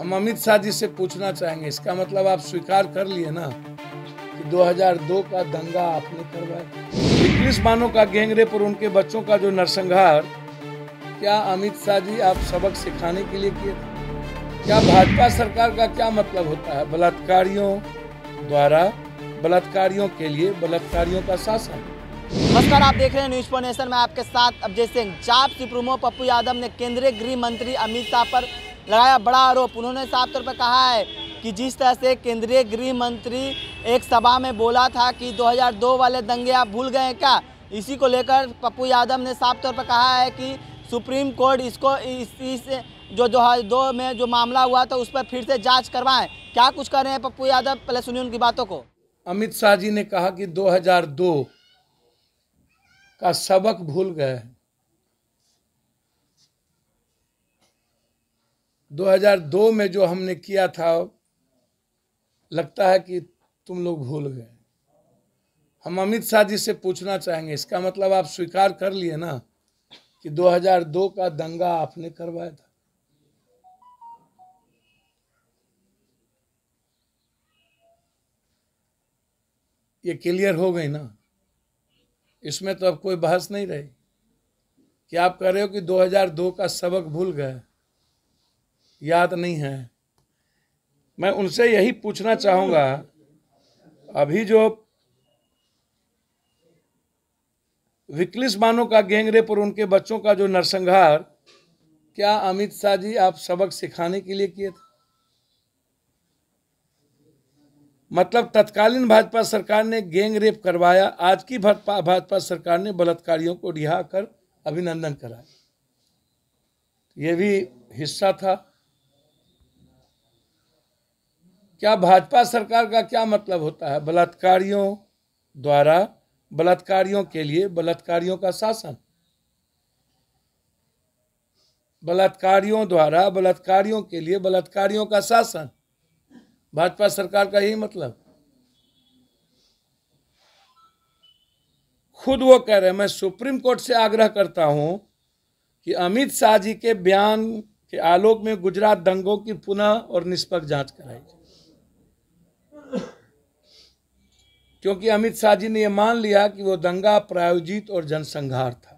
हम अमित शाह जी से पूछना चाहेंगे इसका मतलब आप स्वीकार कर लिए ना कि 2002 का दंगा आपने करवाया इक्कीस बानों का गैंगरेप और उनके बच्चों का जो नरसंहार क्या अमित शाह जी आप सबक सिखाने के लिए किए क्या भाजपा सरकार का क्या मतलब होता है बलात्कारियों द्वारा बलात्कारियों के लिए बलात्कारियों का शासन नमस्कार आप देख रहे हैं न्यूज फोर नेशन में आपके साथ अब सिंह जाप सुप्रीमो पप्पू यादव ने केंद्रीय गृह मंत्री अमित शाह पर लगाया बड़ा आरोप उन्होंने साफ तौर पर कहा है कि जिस तरह से केंद्रीय गृह मंत्री एक सभा में बोला था कि 2002 वाले दंगे आप भूल गए क्या इसी को लेकर पप्पू यादव ने साफ तौर पर कहा है कि सुप्रीम कोर्ट इसको इस, इस जो जो दो में जो मामला हुआ था उस पर फिर से जांच करवाएं क्या कुछ कर रहे हैं पप्पू यादव पहले सुनिए उनकी बातों को अमित शाह जी ने कहा कि दो का सबक भूल गए हैं 2002 में जो हमने किया था लगता है कि तुम लोग भूल गए हम अमित शाह जी से पूछना चाहेंगे इसका मतलब आप स्वीकार कर लिए ना कि 2002 का दंगा आपने करवाया था ये क्लियर हो गई ना इसमें तो अब कोई बहस नहीं रही कि आप कह रहे हो कि 2002 का सबक भूल गए याद नहीं है मैं उनसे यही पूछना चाहूंगा अभी जो विकलिस मानो का गैंगरेप और उनके बच्चों का जो नरसंहार क्या अमित शाह जी आप सबक सिखाने के लिए किए थे मतलब तत्कालीन भाजपा सरकार ने गैंग रेप करवाया आज की भाजपा सरकार ने बलात्कारियों को रिहा कर अभिनंदन कराया ये भी हिस्सा था क्या भाजपा सरकार का क्या मतलब होता है बलात्कारियों द्वारा बलात्कारियों के लिए बलात्कारियों का शासन बलात्कारियों द्वारा बलात्कारियों के लिए बलात्कारियों का शासन भाजपा सरकार का यही मतलब खुद वो कह रहे हैं मैं सुप्रीम कोर्ट से आग्रह करता हूं कि अमित शाह जी के बयान के आलोक में गुजरात दंगों की पुनः और निष्पक्ष जांच कराई जाए क्योंकि अमित शाह जी ने यह मान लिया कि वो दंगा प्रायोजित और जनसंहार था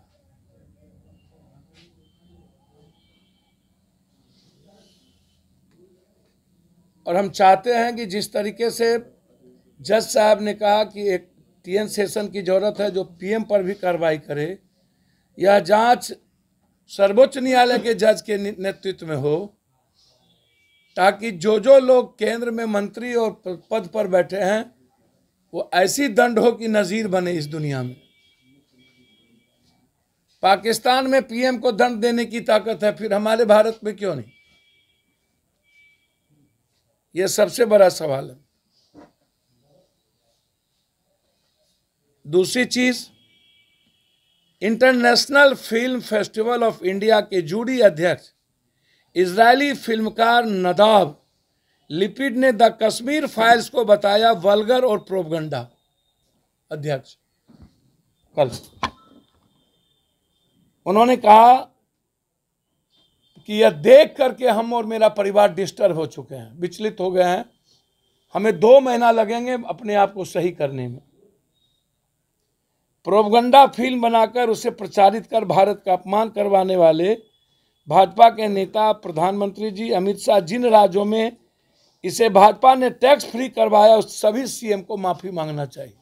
और हम चाहते हैं कि जिस तरीके से जज साहब ने कहा कि एक टीएन सेशन की ज़रूरत है जो पीएम पर भी कार्रवाई करे यह जांच सर्वोच्च न्यायालय के जज के नेतृत्व में हो ताकि जो जो लोग केंद्र में मंत्री और पद पर बैठे हैं वो ऐसी दंड हो कि नज़ीर बने इस दुनिया में पाकिस्तान में पीएम को दंड देने की ताकत है फिर हमारे भारत में क्यों नहीं यह सबसे बड़ा सवाल है दूसरी चीज international film festival of India के जूडी अध्यक्ष इजरायली फिल्मकार नदाब लिपिड ने द कश्मीर फाइल्स को बताया वलगर और प्रोपगंडा अध्यक्ष कल उन्होंने कहा कि यह देख करके हम और मेरा परिवार डिस्टर्ब हो चुके हैं विचलित हो गए हैं हमें दो महीना लगेंगे अपने आप को सही करने में प्रोपगंडा फिल्म बनाकर उसे प्रचारित कर भारत का अपमान करवाने वाले भाजपा के नेता प्रधानमंत्री जी अमित शाह जिन राज्यों में इसे भाजपा ने टैक्स फ्री करवाया उस सभी सीएम को माफी मांगना चाहिए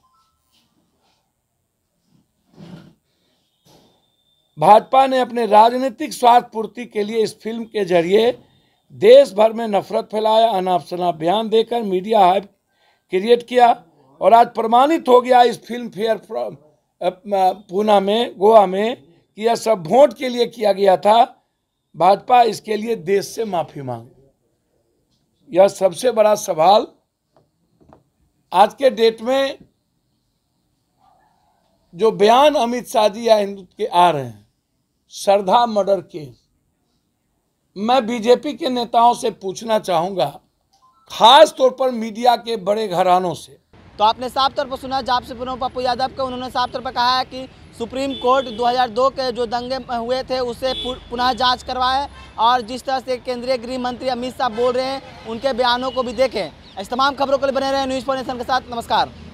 भाजपा ने अपने राजनीतिक स्वार्थ पूर्ति के लिए इस फिल्म के जरिए देश भर में नफरत फैलाया अनाप शनाप बयान देकर मीडिया हाइप क्रिएट किया और आज प्रमाणित हो गया इस फिल्म फेयर पूना में गोवा में कि यह सब वोट के लिए किया गया था भाजपा इसके लिए देश से माफी मांगे यह सबसे बड़ा सवाल आज के डेट में जो बयान अमित शाह जी या हिंदुत्व के आ रहे हैं श्रद्धा मर्डर केस मैं बीजेपी के नेताओं से पूछना चाहूंगा खास तौर पर मीडिया के बड़े घरानों से तो आपने साफ तौर पर सुना जाप से पूर्व पप्पू यादव को उन्होंने साफ तौर पर कहा है कि सुप्रीम कोर्ट 2002 के जो दंगे हुए थे उसे पुनः जांच करवाए और जिस तरह से केंद्रीय गृह मंत्री अमित शाह बोल रहे हैं उनके बयानों को भी देखें इस तमाम खबरों के लिए बने रहे न्यूज़ फोर के साथ नमस्कार